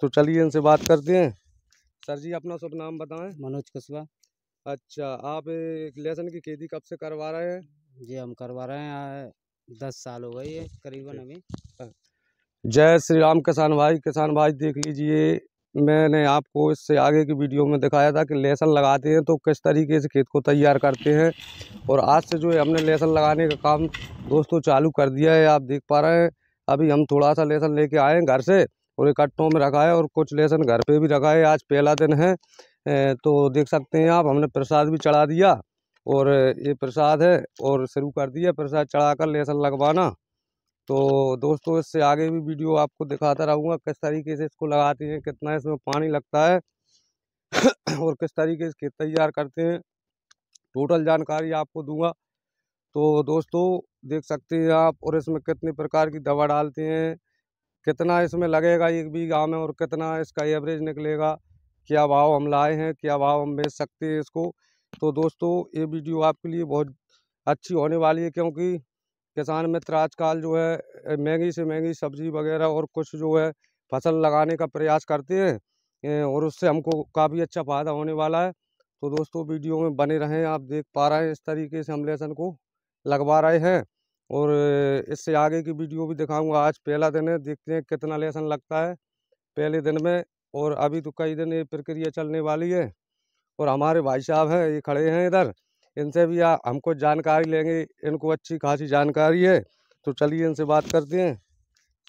तो चलिए इनसे बात करते हैं सर जी अपना शुभ नाम बताएं मनोज कस्बा अच्छा आप लहसुन की खेती कब से करवा रहे हैं जी हम करवा रहे हैं दस साल हो गई है करीबन अभी हाँ। जय श्री राम किसान भाई किसान भाई देख लीजिए मैंने आपको इससे आगे की वीडियो में दिखाया था कि लहसुन लगाते हैं तो किस तरीके से खेत को तैयार करते हैं और आज से जो है हमने लहसुन लगाने का काम दोस्तों चालू कर दिया है आप देख पा रहे हैं अभी हम थोड़ा सा लहसुन लेके आए हैं घर से और इकट्ठों में रखा है और कुछ लेसन घर पे भी रखा है आज पहला दिन है तो देख सकते हैं आप हमने प्रसाद भी चढ़ा दिया और ये प्रसाद है और शुरू कर दिया प्रसाद चढ़ा कर लेसन लगवाना तो दोस्तों इससे आगे भी वीडियो आपको दिखाता रहूँगा किस तरीके से इसको लगाते हैं कितना इसमें पानी लगता है और किस तरीके से तैयार करते हैं टोटल जानकारी आपको दूंगा तो दोस्तों देख सकते हैं आप और इसमें कितने प्रकार की दवा डालते हैं कितना इसमें लगेगा एक बीघा में और कितना इसका एवरेज निकलेगा क्या भाव हम लाए हैं क्या भाव हम बेच सकते हैं इसको तो दोस्तों ये वीडियो आपके लिए बहुत अच्छी होने वाली है क्योंकि किसान मित्र आजकल जो है महंगी से महंगी सब्जी वगैरह और कुछ जो है फसल लगाने का प्रयास करते हैं और उससे हमको काफ़ी अच्छा फ़ायदा होने वाला है तो दोस्तों वीडियो में बने रहें आप देख पा रहे हैं इस तरीके से हम लेसन को लगवा रहे हैं और इससे आगे की वीडियो भी दिखाऊंगा आज पहला दिन है देखते हैं कितना लेसन लगता है पहले दिन में और अभी तो कई दिन ये प्रक्रिया चलने वाली है और हमारे भाई साहब हैं ये खड़े हैं इधर इनसे भी आ, हमको जानकारी लेंगे इनको अच्छी खासी जानकारी है तो चलिए इनसे बात करते हैं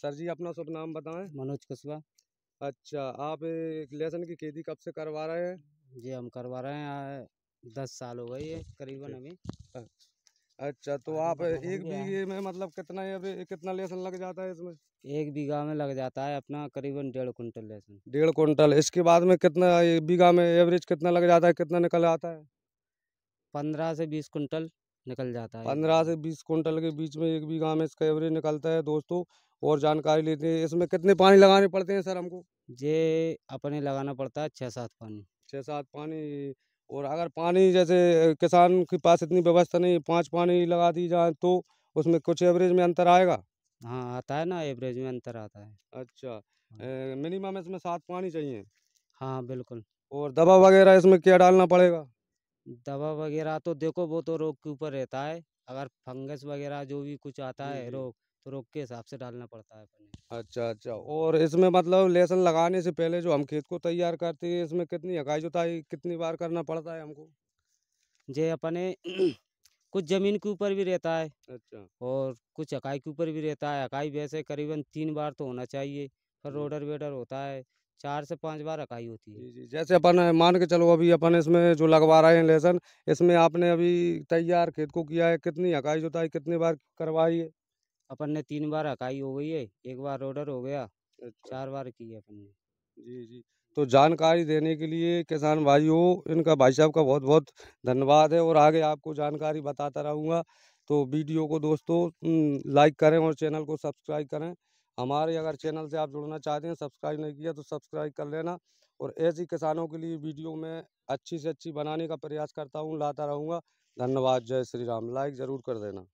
सर जी अपना शुभ नाम बताएं मनोज कुशवा अच्छा आप लेसन की खेती कब से करवा रहे हैं जी हम करवा रहे हैं दस साल हो गई है करीबन हमें अच्छा तो आप एक बीघे में मतलब कितना अभी कितना लेसन लग जाता है इसमें एक बीघा में लग जाता है अपना करीबन डेढ़ कुंटल लेसन डेढ़ कुंटल इसके बाद में कितना एक बीघा में एवरेज कितना लग जाता है कितना निकल आता है पंद्रह से बीस कुंटल निकल जाता है पंद्रह से बीस कुंटल के बीच में एक बीघा में इसका एवरेज निकलता है दोस्तों और जानकारी लेते हैं इसमें कितने पानी लगाने पड़ते हैं सर हमको ये अपने लगाना पड़ता है छः सात पानी छः सात पानी और अगर पानी जैसे किसान के पास इतनी व्यवस्था नहीं पाँच पानी लगा दी जाए तो उसमें कुछ एवरेज में अंतर आएगा हाँ आता है ना एवरेज में अंतर आता है अच्छा हाँ। मिनिमम इसमें सात पानी चाहिए हाँ बिल्कुल और दवा वगैरह इसमें क्या डालना पड़ेगा दवा वगैरह तो देखो वो तो रोग के ऊपर रहता है अगर फंगस वगैरह जो भी कुछ आता है रोग तो के हिसाब से डालना पड़ता है अच्छा अच्छा और इसमें मतलब लेसन लगाने से पहले जो हम खेत को तैयार करते हैं इसमें कितनी अकाई जुताई कितनी बार करना पड़ता है हमको जे अपने कुछ ज़मीन के ऊपर भी रहता है अच्छा और कुछ अकाई के ऊपर भी रहता है अकाई वैसे करीबन तीन बार तो होना चाहिए फिर रोडर वेडर होता है चार से पाँच बार अकाई होती है जी जैसे अपन मान के चलो अभी अपन इसमें जो लगवा रहे हैं लेसन इसमें आपने अभी तैयार खेत को किया है कितनी अकाई जुताई कितनी बार करवाई है अपन ने तीन बार अकाई हो गई है एक बार ऑर्डर हो गया अच्छा। चार बार की है अपन ने जी जी तो जानकारी देने के लिए किसान भाइयों इनका भाई साहब का बहुत बहुत धन्यवाद है और आगे आपको जानकारी बताता रहूँगा तो वीडियो को दोस्तों लाइक करें और चैनल को सब्सक्राइब करें हमारे अगर चैनल से आप जुड़ना चाहते हैं सब्सक्राइब नहीं किया तो सब्सक्राइब कर लेना और ऐसी किसानों के लिए वीडियो में अच्छी से अच्छी बनाने का प्रयास करता हूँ लाता रहूँगा धन्यवाद जय श्री राम लाइक ज़रूर कर देना